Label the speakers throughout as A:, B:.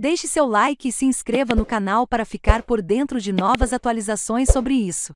A: Deixe seu like e se inscreva no canal para ficar por dentro de novas atualizações sobre isso.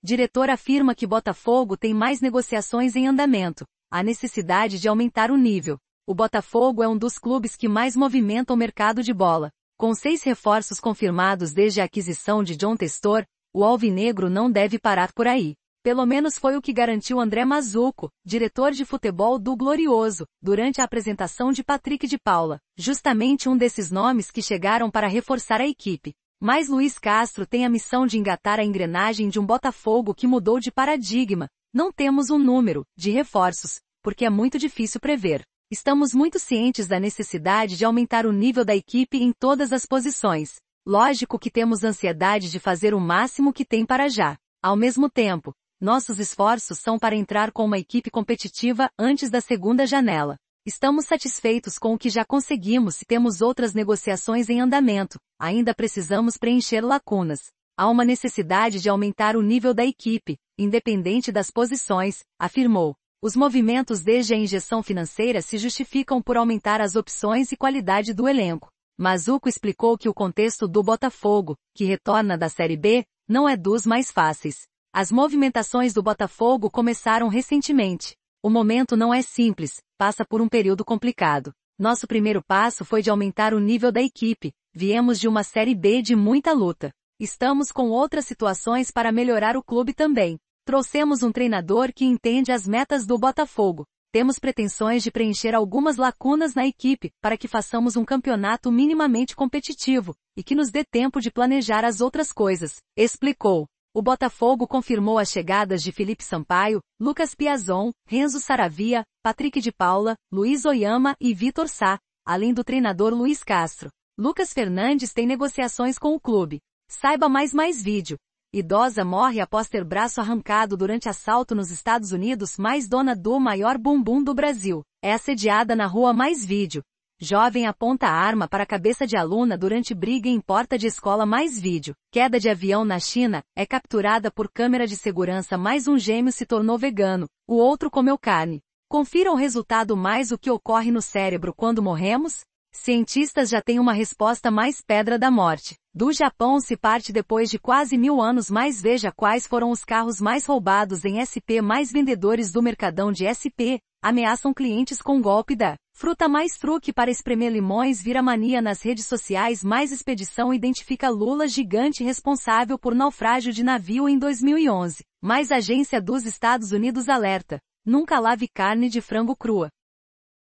A: Diretor afirma que Botafogo tem mais negociações em andamento. Há necessidade de aumentar o nível. O Botafogo é um dos clubes que mais movimenta o mercado de bola. Com seis reforços confirmados desde a aquisição de John Testor, o Alvinegro não deve parar por aí. Pelo menos foi o que garantiu André Mazuco, diretor de futebol do Glorioso, durante a apresentação de Patrick de Paula, justamente um desses nomes que chegaram para reforçar a equipe. Mas Luiz Castro tem a missão de engatar a engrenagem de um Botafogo que mudou de paradigma. Não temos um número de reforços, porque é muito difícil prever. Estamos muito cientes da necessidade de aumentar o nível da equipe em todas as posições. Lógico que temos ansiedade de fazer o máximo que tem para já. Ao mesmo tempo, nossos esforços são para entrar com uma equipe competitiva antes da segunda janela. Estamos satisfeitos com o que já conseguimos e temos outras negociações em andamento. Ainda precisamos preencher lacunas. Há uma necessidade de aumentar o nível da equipe, independente das posições, afirmou. Os movimentos desde a injeção financeira se justificam por aumentar as opções e qualidade do elenco. Mazuco explicou que o contexto do Botafogo, que retorna da Série B, não é dos mais fáceis. As movimentações do Botafogo começaram recentemente. O momento não é simples, passa por um período complicado. Nosso primeiro passo foi de aumentar o nível da equipe, viemos de uma Série B de muita luta. Estamos com outras situações para melhorar o clube também. Trouxemos um treinador que entende as metas do Botafogo. Temos pretensões de preencher algumas lacunas na equipe, para que façamos um campeonato minimamente competitivo, e que nos dê tempo de planejar as outras coisas, explicou o Botafogo confirmou as chegadas de Felipe Sampaio, Lucas Piazon, Renzo Saravia, Patrick de Paula, Luiz Oyama e Vitor Sá, além do treinador Luiz Castro. Lucas Fernandes tem negociações com o clube. Saiba mais mais vídeo. Idosa morre após ter braço arrancado durante assalto nos Estados Unidos mais dona do maior bumbum do Brasil. É assediada na rua mais vídeo. Jovem aponta arma para cabeça de aluna durante briga em porta de escola mais vídeo. Queda de avião na China, é capturada por câmera de segurança mais um gêmeo se tornou vegano, o outro comeu carne. Confira o resultado mais o que ocorre no cérebro quando morremos? Cientistas já têm uma resposta mais pedra da morte. Do Japão se parte depois de quase mil anos mais veja quais foram os carros mais roubados em SP mais vendedores do mercadão de SP, ameaçam clientes com golpe da fruta mais truque para espremer limões vira mania nas redes sociais mais expedição identifica Lula gigante responsável por naufrágio de navio em 2011, mais agência dos Estados Unidos alerta, nunca lave carne de frango crua.